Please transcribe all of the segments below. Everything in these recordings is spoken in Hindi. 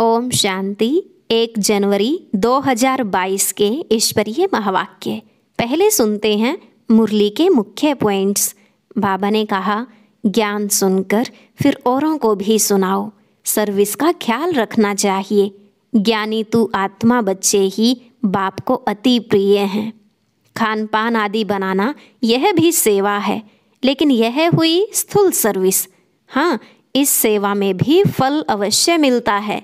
ओम शांति एक जनवरी 2022 के ईश्वरीय महावाक्य पहले सुनते हैं मुरली के मुख्य पॉइंट्स बाबा ने कहा ज्ञान सुनकर फिर औरों को भी सुनाओ सर्विस का ख्याल रखना चाहिए ज्ञानी तू आत्मा बच्चे ही बाप को अति प्रिय हैं खान पान आदि बनाना यह भी सेवा है लेकिन यह हुई स्थूल सर्विस हाँ इस सेवा में भी फल अवश्य मिलता है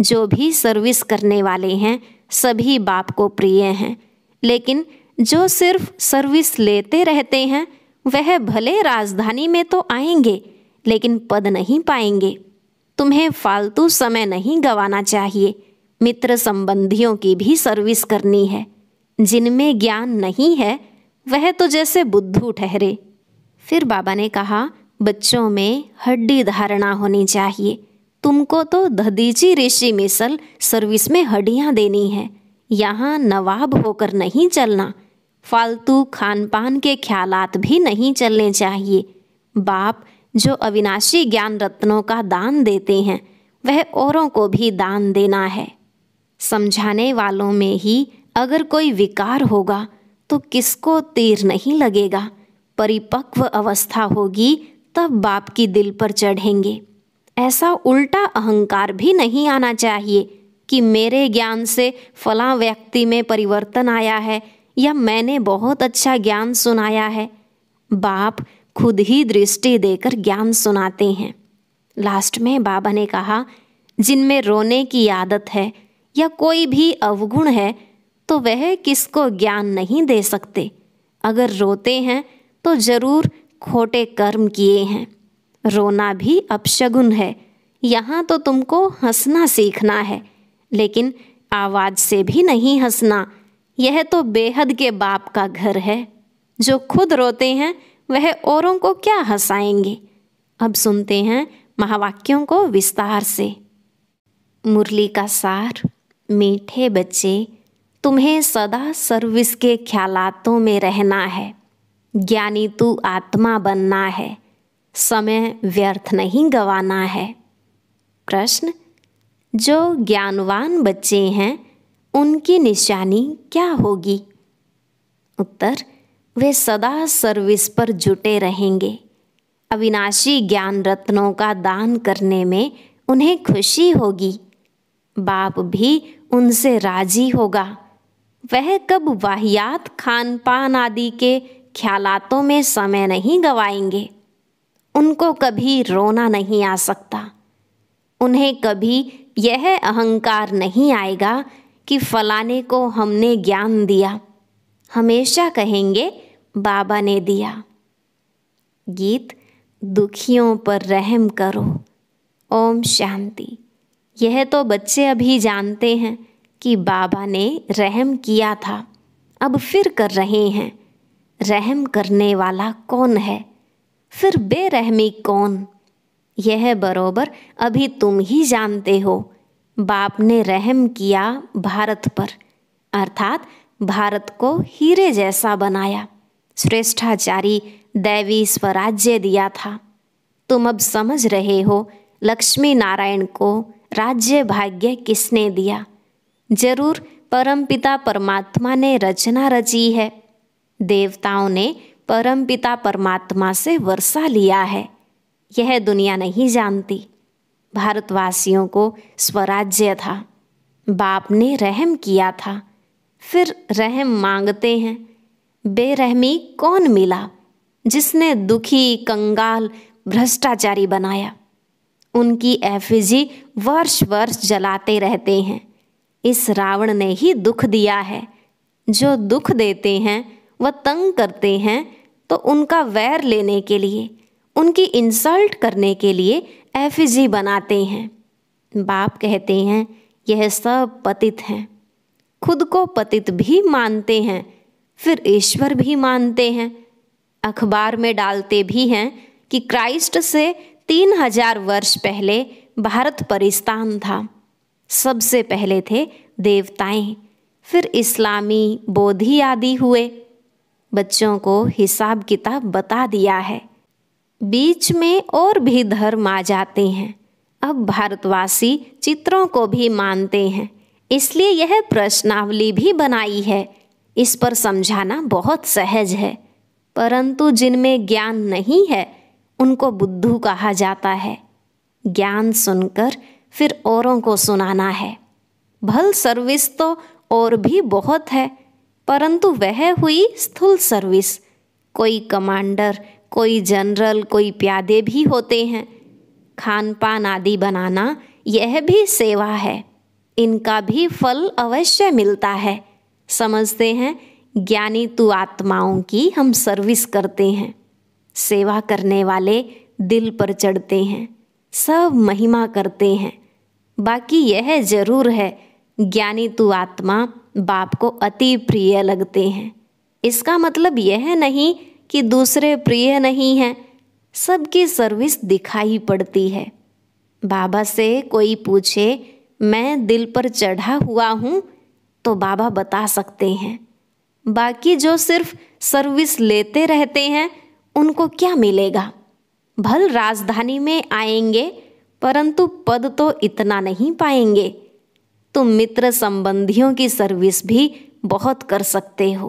जो भी सर्विस करने वाले हैं सभी बाप को प्रिय हैं लेकिन जो सिर्फ सर्विस लेते रहते हैं वह भले राजधानी में तो आएंगे लेकिन पद नहीं पाएंगे तुम्हें फालतू समय नहीं गंवाना चाहिए मित्र संबंधियों की भी सर्विस करनी है जिनमें ज्ञान नहीं है वह तो जैसे बुद्धू ठहरे फिर बाबा ने कहा बच्चों में हड्डी धारणा होनी चाहिए तुमको तो दधीची ऋषि मिसल सर्विस में हड्डियाँ देनी है यहाँ नवाब होकर नहीं चलना फालतू खान पान के ख्यालात भी नहीं चलने चाहिए बाप जो अविनाशी ज्ञान रत्नों का दान देते हैं वह औरों को भी दान देना है समझाने वालों में ही अगर कोई विकार होगा तो किसको तीर नहीं लगेगा परिपक्व अवस्था होगी तब बाप की दिल पर चढ़ेंगे ऐसा उल्टा अहंकार भी नहीं आना चाहिए कि मेरे ज्ञान से फला व्यक्ति में परिवर्तन आया है या मैंने बहुत अच्छा ज्ञान सुनाया है बाप खुद ही दृष्टि देकर ज्ञान सुनाते हैं लास्ट में बाबा ने कहा जिनमें रोने की आदत है या कोई भी अवगुण है तो वह किसको ज्ञान नहीं दे सकते अगर रोते हैं तो जरूर खोटे कर्म किए हैं रोना भी अपशगुन है यहाँ तो तुमको हंसना सीखना है लेकिन आवाज़ से भी नहीं हंसना यह तो बेहद के बाप का घर है जो खुद रोते हैं वह औरों को क्या हंसाएंगे अब सुनते हैं महावाक्यों को विस्तार से मुरली का सार मीठे बच्चे तुम्हें सदा सर्विस के ख्यालातों में रहना है ज्ञानी तू आत्मा बनना है समय व्यर्थ नहीं गवाना है प्रश्न जो ज्ञानवान बच्चे हैं उनकी निशानी क्या होगी उत्तर वे सदा सर्विस पर जुटे रहेंगे अविनाशी ज्ञान रत्नों का दान करने में उन्हें खुशी होगी बाप भी उनसे राजी होगा वह कब वाहियात खान पान आदि के ख्यालातों में समय नहीं गवाएंगे उनको कभी रोना नहीं आ सकता उन्हें कभी यह अहंकार नहीं आएगा कि फलाने को हमने ज्ञान दिया हमेशा कहेंगे बाबा ने दिया गीत दुखियों पर रहम करो ओम शांति यह तो बच्चे अभी जानते हैं कि बाबा ने रहम किया था अब फिर कर रहे हैं रहम करने वाला कौन है फिर बेरहमी कौन यह बरोबर अभी तुम ही जानते हो बाप ने रहम किया भारत पर अर्थात भारत को हीरे जैसा बनाया श्रेष्ठाचारी दैवी स्वराज्य दिया था तुम अब समझ रहे हो लक्ष्मी नारायण को राज्य भाग्य किसने दिया जरूर परमपिता परमात्मा ने रचना रची है देवताओं ने परमपिता परमात्मा से वर्षा लिया है यह दुनिया नहीं जानती भारतवासियों को स्वराज्य था बाप ने रहम किया था फिर रहम मांगते हैं बेरहमी कौन मिला जिसने दुखी कंगाल भ्रष्टाचारी बनाया उनकी एफिजी वर्ष वर्ष जलाते रहते हैं इस रावण ने ही दुख दिया है जो दुख देते हैं वह तंग करते हैं तो उनका वैर लेने के लिए उनकी इंसल्ट करने के लिए एफिजी बनाते हैं बाप कहते हैं यह सब पतित हैं खुद को पतित भी मानते हैं फिर ईश्वर भी मानते हैं अखबार में डालते भी हैं कि क्राइस्ट से तीन हजार वर्ष पहले भारत परिस्तान था सबसे पहले थे देवताएं फिर इस्लामी बोधि आदि हुए बच्चों को हिसाब किताब बता दिया है बीच में और भी धर्म आ जाते हैं अब भारतवासी चित्रों को भी मानते हैं इसलिए यह प्रश्नावली भी बनाई है इस पर समझाना बहुत सहज है परंतु जिनमें ज्ञान नहीं है उनको बुद्धू कहा जाता है ज्ञान सुनकर फिर औरों को सुनाना है भल सर्विस तो और भी बहुत है परंतु वह हुई स्थूल सर्विस कोई कमांडर कोई जनरल कोई प्यादे भी होते हैं खान पान आदि बनाना यह भी सेवा है इनका भी फल अवश्य मिलता है समझते हैं ज्ञानी तु आत्माओं की हम सर्विस करते हैं सेवा करने वाले दिल पर चढ़ते हैं सब महिमा करते हैं बाकी यह जरूर है ज्ञानी तु आत्मा बाप को अति प्रिय लगते हैं इसका मतलब यह नहीं कि दूसरे प्रिय नहीं हैं सबकी सर्विस दिखाई पड़ती है बाबा से कोई पूछे मैं दिल पर चढ़ा हुआ हूँ तो बाबा बता सकते हैं बाकी जो सिर्फ सर्विस लेते रहते हैं उनको क्या मिलेगा भल राजधानी में आएंगे परंतु पद तो इतना नहीं पाएंगे तुम मित्र संबंधियों की सर्विस भी बहुत कर सकते हो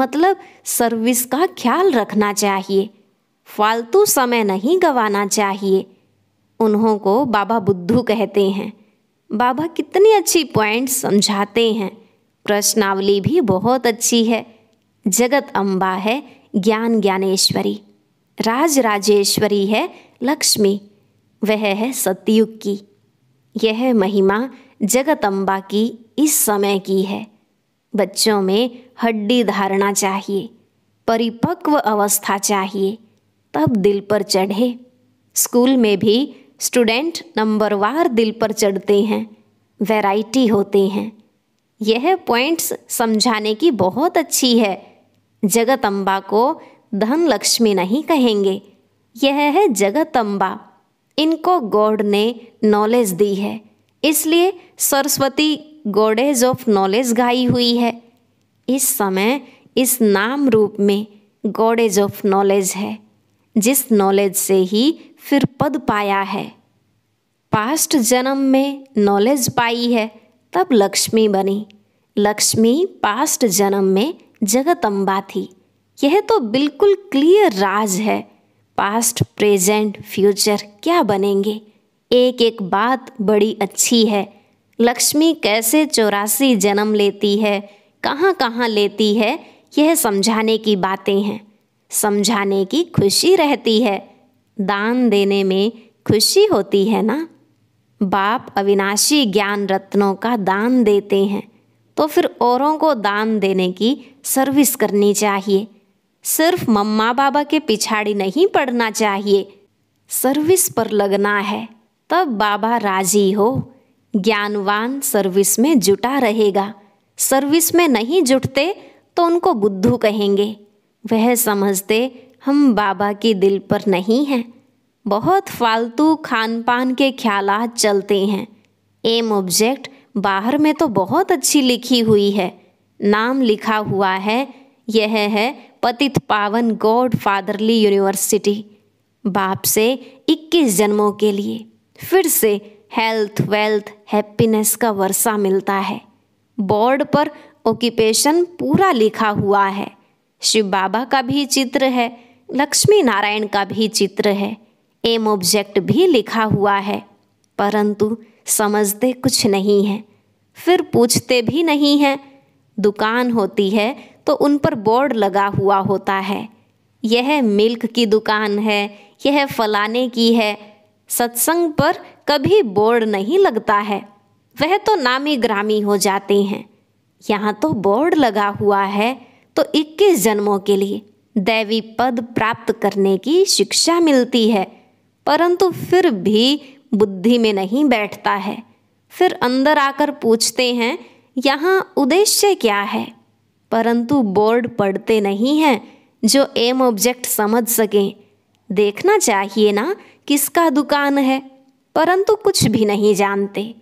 मतलब सर्विस का ख्याल रखना चाहिए फालतू समय नहीं गंवाना चाहिए उन्हों को बाबा बुद्धू कहते हैं बाबा कितनी अच्छी पॉइंट समझाते हैं प्रश्नावली भी बहुत अच्छी है जगत अम्बा है ज्ञान ज्ञानेश्वरी राज राजेश्वरी है लक्ष्मी वह है सतयुग की यह महिमा जगतम्बा की इस समय की है बच्चों में हड्डी धारणा चाहिए परिपक्व अवस्था चाहिए तब दिल पर चढ़े स्कूल में भी स्टूडेंट नंबरवार दिल पर चढ़ते हैं वैरायटी होते हैं यह पॉइंट्स समझाने की बहुत अच्छी है जगत अम्बा को धन लक्ष्मी नहीं कहेंगे यह है जगत अम्बा इनको गॉड ने नॉलेज दी है इसलिए सरस्वती गोडेज ऑफ नॉलेज गाई हुई है इस समय इस नाम रूप में गोडेज ऑफ नॉलेज है जिस नॉलेज से ही फिर पद पाया है पास्ट जन्म में नॉलेज पाई है तब लक्ष्मी बनी लक्ष्मी पास्ट जन्म में जगत अम्बा थी यह तो बिल्कुल क्लियर राज है पास्ट प्रेजेंट फ्यूचर क्या बनेंगे एक एक बात बड़ी अच्छी है लक्ष्मी कैसे चौरासी जन्म लेती है कहाँ कहाँ लेती है यह समझाने की बातें हैं समझाने की खुशी रहती है दान देने में खुशी होती है ना बाप अविनाशी ज्ञान रत्नों का दान देते हैं तो फिर औरों को दान देने की सर्विस करनी चाहिए सिर्फ मम्मा बाबा के पिछाड़ी नहीं पड़ना चाहिए सर्विस पर लगना है तब बाबा राजी हो ज्ञानवान सर्विस में जुटा रहेगा सर्विस में नहीं जुटते तो उनको बुद्धू कहेंगे वह समझते हम बाबा के दिल पर नहीं हैं बहुत फालतू खान पान के ख्याल चलते हैं एम ऑब्जेक्ट बाहर में तो बहुत अच्छी लिखी हुई है नाम लिखा हुआ है यह है पतित पावन गॉड फादरली यूनिवर्सिटी बाप से 21 जन्मों के लिए फिर से हेल्थ वेल्थ हैप्पीनेस का वर्षा मिलता है बोर्ड पर ऑक्यूपेशन पूरा लिखा हुआ है शिव बाबा का भी चित्र है लक्ष्मी नारायण का भी चित्र है एम ऑब्जेक्ट भी लिखा हुआ है परंतु समझते कुछ नहीं है फिर पूछते भी नहीं हैं दुकान होती है तो उन पर बोर्ड लगा हुआ होता है यह मिल्क की दुकान है यह फलाने की है सत्संग पर कभी बोर्ड नहीं लगता है वह तो नामी ग्रामी हो जाते हैं यहाँ तो बोर्ड लगा हुआ है तो 21 जन्मों के लिए दैवी पद प्राप्त करने की शिक्षा मिलती है परंतु फिर भी बुद्धि में नहीं बैठता है फिर अंदर आकर पूछते हैं यहाँ उद्देश्य क्या है परंतु बोर्ड पढ़ते नहीं हैं जो एम ऑब्जेक्ट समझ सकें देखना चाहिए ना किसका दुकान है परंतु कुछ भी नहीं जानते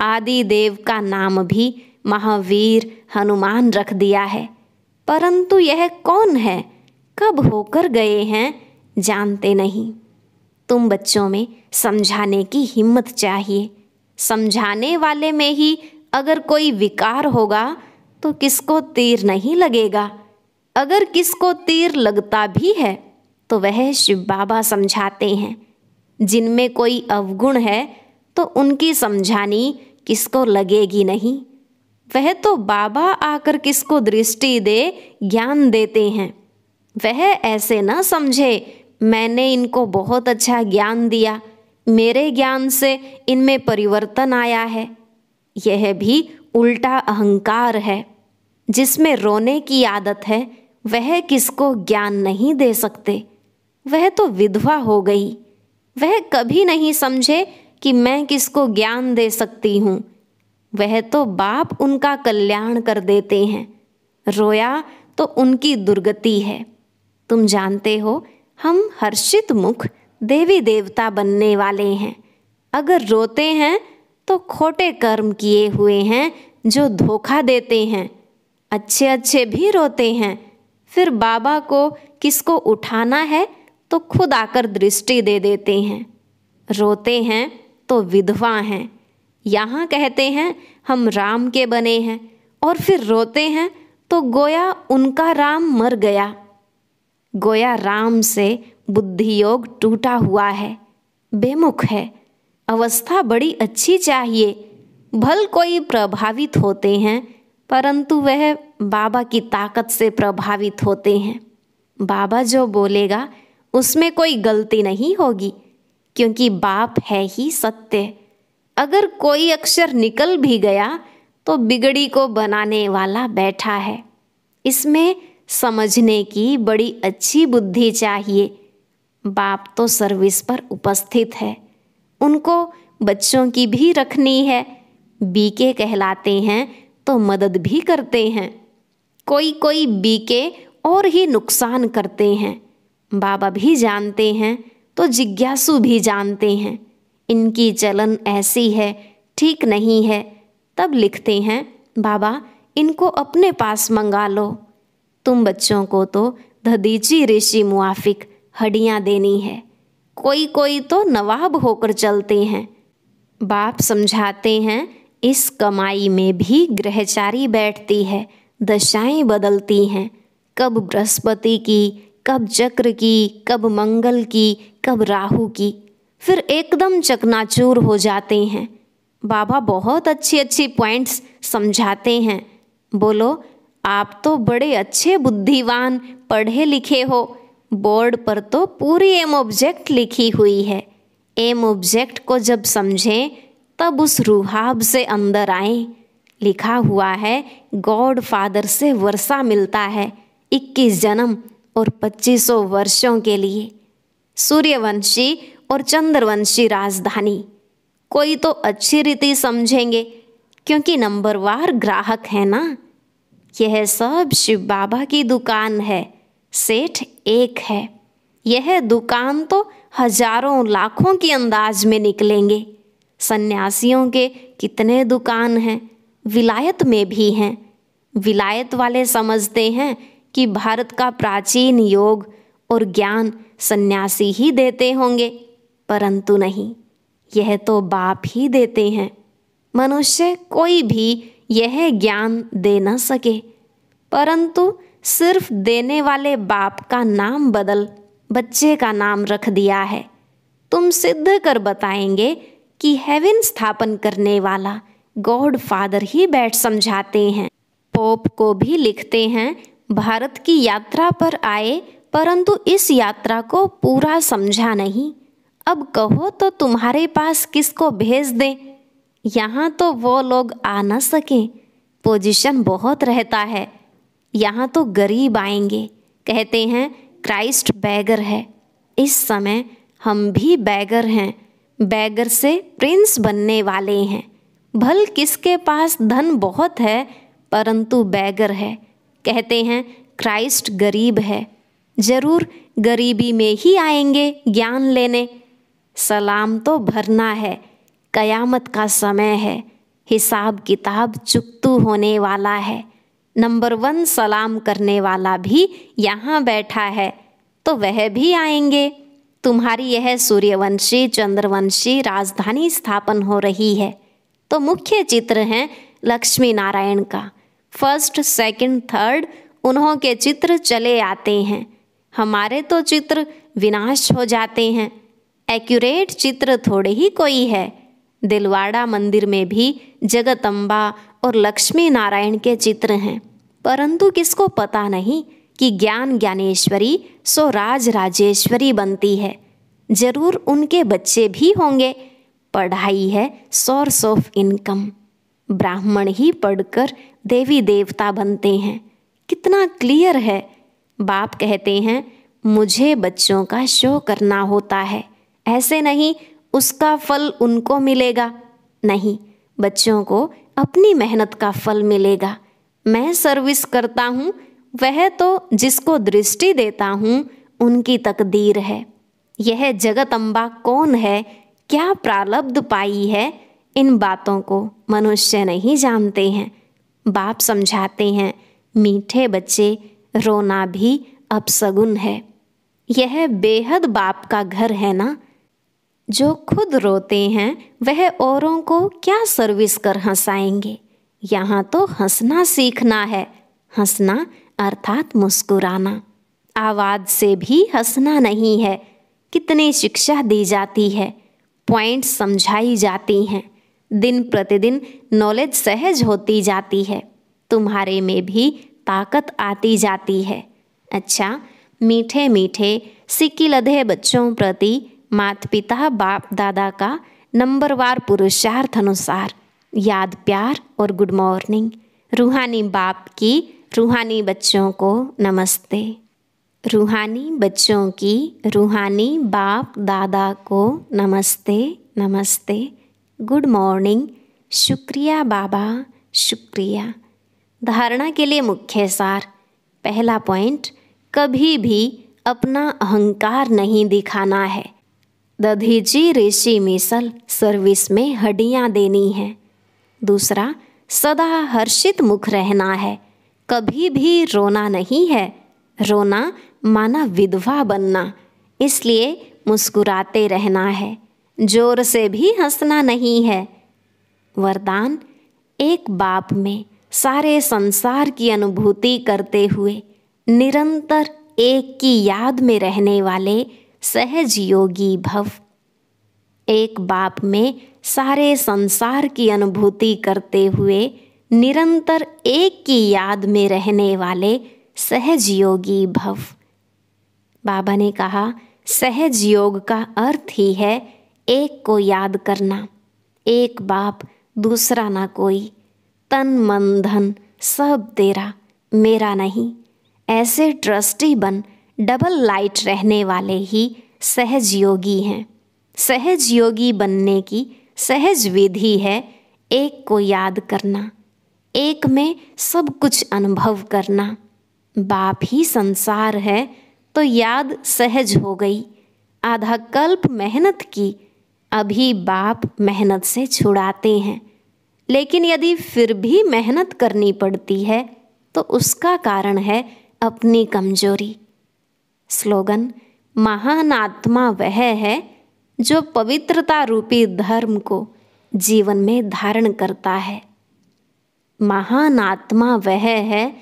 आदि देव का नाम भी महावीर हनुमान रख दिया है परंतु यह कौन है कब होकर गए हैं जानते नहीं तुम बच्चों में समझाने की हिम्मत चाहिए समझाने वाले में ही अगर कोई विकार होगा तो किसको तीर नहीं लगेगा अगर किसको तीर लगता भी है तो वह शिव बाबा समझाते हैं जिनमें कोई अवगुण है तो उनकी समझानी किसको लगेगी नहीं वह तो बाबा आकर किसको दृष्टि दे ज्ञान देते हैं वह ऐसे न समझे मैंने इनको बहुत अच्छा ज्ञान दिया मेरे ज्ञान से इनमें परिवर्तन आया है यह भी उल्टा अहंकार है जिसमें रोने की आदत है वह किसको ज्ञान नहीं दे सकते वह तो विधवा हो गई वह कभी नहीं समझे कि मैं किसको ज्ञान दे सकती हूँ वह तो बाप उनका कल्याण कर देते हैं रोया तो उनकी दुर्गति है तुम जानते हो हम हर्षित मुख देवी देवता बनने वाले हैं अगर रोते हैं तो खोटे कर्म किए हुए हैं जो धोखा देते हैं अच्छे अच्छे भी रोते हैं फिर बाबा को किसको उठाना है तो खुद आकर दृष्टि दे देते हैं रोते हैं तो विधवा हैं यहाँ कहते हैं हम राम के बने हैं और फिर रोते हैं तो गोया उनका राम मर गया गोया राम से बुद्धि योग टूटा हुआ है बेमुख है अवस्था बड़ी अच्छी चाहिए भल कोई प्रभावित होते हैं परंतु वह बाबा की ताकत से प्रभावित होते हैं बाबा जो बोलेगा उसमें कोई गलती नहीं होगी क्योंकि बाप है ही सत्य अगर कोई अक्षर निकल भी गया तो बिगड़ी को बनाने वाला बैठा है इसमें समझने की बड़ी अच्छी बुद्धि चाहिए बाप तो सर्विस पर उपस्थित है उनको बच्चों की भी रखनी है बीके कहलाते हैं तो मदद भी करते हैं कोई कोई बीके और ही नुकसान करते हैं बाबा भी जानते हैं तो जिज्ञासु भी जानते हैं इनकी चलन ऐसी है ठीक नहीं है तब लिखते हैं बाबा इनको अपने पास मंगा लो तुम बच्चों को तो धदीची ऋषि मुआफिक हड्डियाँ देनी है कोई कोई तो नवाब होकर चलते हैं बाप समझाते हैं इस कमाई में भी ग्रहचारी बैठती है दशाएं बदलती हैं कब बृहस्पति की कब चक्र की कब मंगल की कब राहु की फिर एकदम चकनाचूर हो जाते हैं बाबा बहुत अच्छे अच्छे पॉइंट्स समझाते हैं बोलो आप तो बड़े अच्छे बुद्धिवान पढ़े लिखे हो बोर्ड पर तो पूरी एम ऑब्जेक्ट लिखी हुई है एम ऑब्जेक्ट को जब समझें तब उस रूहाब से अंदर आए लिखा हुआ है गॉड फादर से वर्षा मिलता है इक्कीस जन्म और 2500 वर्षों के लिए सूर्यवंशी और चंद्रवंशी राजधानी कोई तो अच्छी रीति समझेंगे क्योंकि नंबरवार ग्राहक है ना यह सब शिव बाबा की दुकान है सेठ एक है यह दुकान तो हजारों लाखों के अंदाज में निकलेंगे सन्यासियों के कितने दुकान हैं विलायत में भी हैं विलायत वाले समझते हैं कि भारत का प्राचीन योग और ज्ञान सन्यासी ही देते होंगे परंतु नहीं यह तो बाप ही देते हैं मनुष्य कोई भी यह ज्ञान दे न सके परंतु सिर्फ देने वाले बाप का नाम बदल बच्चे का नाम रख दिया है तुम सिद्ध कर बताएंगे कि हेवन स्थापन करने वाला गॉड फादर ही बैठ समझाते हैं पोप को भी लिखते हैं भारत की यात्रा पर आए परंतु इस यात्रा को पूरा समझा नहीं अब कहो तो तुम्हारे पास किसको भेज दें यहाँ तो वो लोग आ न सकें पोजीशन बहुत रहता है यहाँ तो गरीब आएंगे कहते हैं क्राइस्ट बैगर है इस समय हम भी बैगर हैं बैगर से प्रिंस बनने वाले हैं भल किसके पास धन बहुत है परंतु बैगर है कहते हैं क्राइस्ट गरीब है जरूर गरीबी में ही आएंगे ज्ञान लेने सलाम तो भरना है कयामत का समय है हिसाब किताब चुकतू होने वाला है नंबर वन सलाम करने वाला भी यहाँ बैठा है तो वह भी आएंगे तुम्हारी यह सूर्यवंशी चंद्रवंशी राजधानी स्थापन हो रही है तो मुख्य चित्र हैं लक्ष्मी नारायण का फर्स्ट सेकंड, थर्ड उन्हों के चित्र चले आते हैं हमारे तो चित्र विनाश हो जाते हैं एक्यूरेट चित्र थोड़े ही कोई है दिलवाड़ा मंदिर में भी जगतम्बा और लक्ष्मी नारायण के चित्र हैं परंतु किसको पता नहीं कि ज्ञान ज्ञानेश्वरी सो राज राजेश्वरी बनती है जरूर उनके बच्चे भी होंगे पढ़ाई है सोर्स ऑफ इनकम ब्राह्मण ही पढ़कर देवी देवता बनते हैं कितना क्लियर है बाप कहते हैं मुझे बच्चों का शो करना होता है ऐसे नहीं उसका फल उनको मिलेगा नहीं बच्चों को अपनी मेहनत का फल मिलेगा मैं सर्विस करता हूँ वह तो जिसको दृष्टि देता हूँ उनकी तकदीर है यह जगत अम्बा कौन है क्या प्रारब्ध पाई है इन बातों को मनुष्य नहीं जानते हैं बाप समझाते हैं मीठे बच्चे रोना भी अपसगुन है यह बेहद बाप का घर है ना जो खुद रोते हैं वह औरों को क्या सर्विस कर हंसाएंगे यहाँ तो हंसना सीखना है हंसना अर्थात मुस्कुराना आवाज़ से भी हंसना नहीं है कितनी शिक्षा दी जाती है पॉइंट्स समझाई जाती हैं दिन प्रतिदिन नॉलेज सहज होती जाती है तुम्हारे में भी ताकत आती जाती है अच्छा मीठे मीठे सिक्की लधे बच्चों प्रति माता पिता बाप दादा का नंबरवार पुरुषार्थ अनुसार याद प्यार और गुड मॉर्निंग रूहानी बाप की रूहानी बच्चों को नमस्ते रूहानी बच्चों की रूहानी बाप दादा को नमस्ते नमस्ते गुड मॉर्निंग शुक्रिया बाबा शुक्रिया धारणा के लिए मुख्य सार पहला पॉइंट कभी भी अपना अहंकार नहीं दिखाना है दधीची ऋषि मिसल सर्विस में हड्डियाँ देनी है दूसरा सदा हर्षित मुख रहना है कभी भी रोना नहीं है रोना माना विधवा बनना इसलिए मुस्कुराते रहना है जोर से भी हंसना नहीं है वरदान एक बाप में सारे संसार की अनुभूति करते हुए निरंतर एक की याद में रहने वाले सहज योगी भव एक बाप में सारे संसार की अनुभूति करते हुए निरंतर एक की याद में रहने वाले सहज योगी भव बाबा ने कहा सहज योग का अर्थ ही है एक को याद करना एक बाप दूसरा ना कोई तन मन धन सब तेरा मेरा नहीं ऐसे ट्रस्टी बन डबल लाइट रहने वाले ही सहज योगी हैं सहज योगी बनने की सहज विधि है एक को याद करना एक में सब कुछ अनुभव करना बाप ही संसार है तो याद सहज हो गई आधा कल्प मेहनत की अभी बाप मेहनत से छुड़ाते हैं लेकिन यदि फिर भी मेहनत करनी पड़ती है तो उसका कारण है अपनी कमजोरी स्लोगन महान आत्मा वह है जो पवित्रता रूपी धर्म को जीवन में धारण करता है महान आत्मा वह है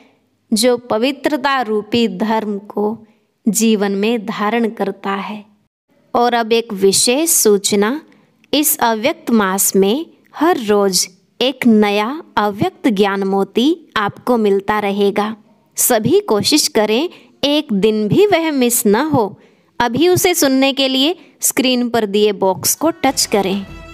जो पवित्रता रूपी धर्म को जीवन में धारण करता है और अब एक विशेष सूचना इस अव्यक्त मास में हर रोज एक नया अव्यक्त ज्ञान मोती आपको मिलता रहेगा सभी कोशिश करें एक दिन भी वह मिस न हो अभी उसे सुनने के लिए स्क्रीन पर दिए बॉक्स को टच करें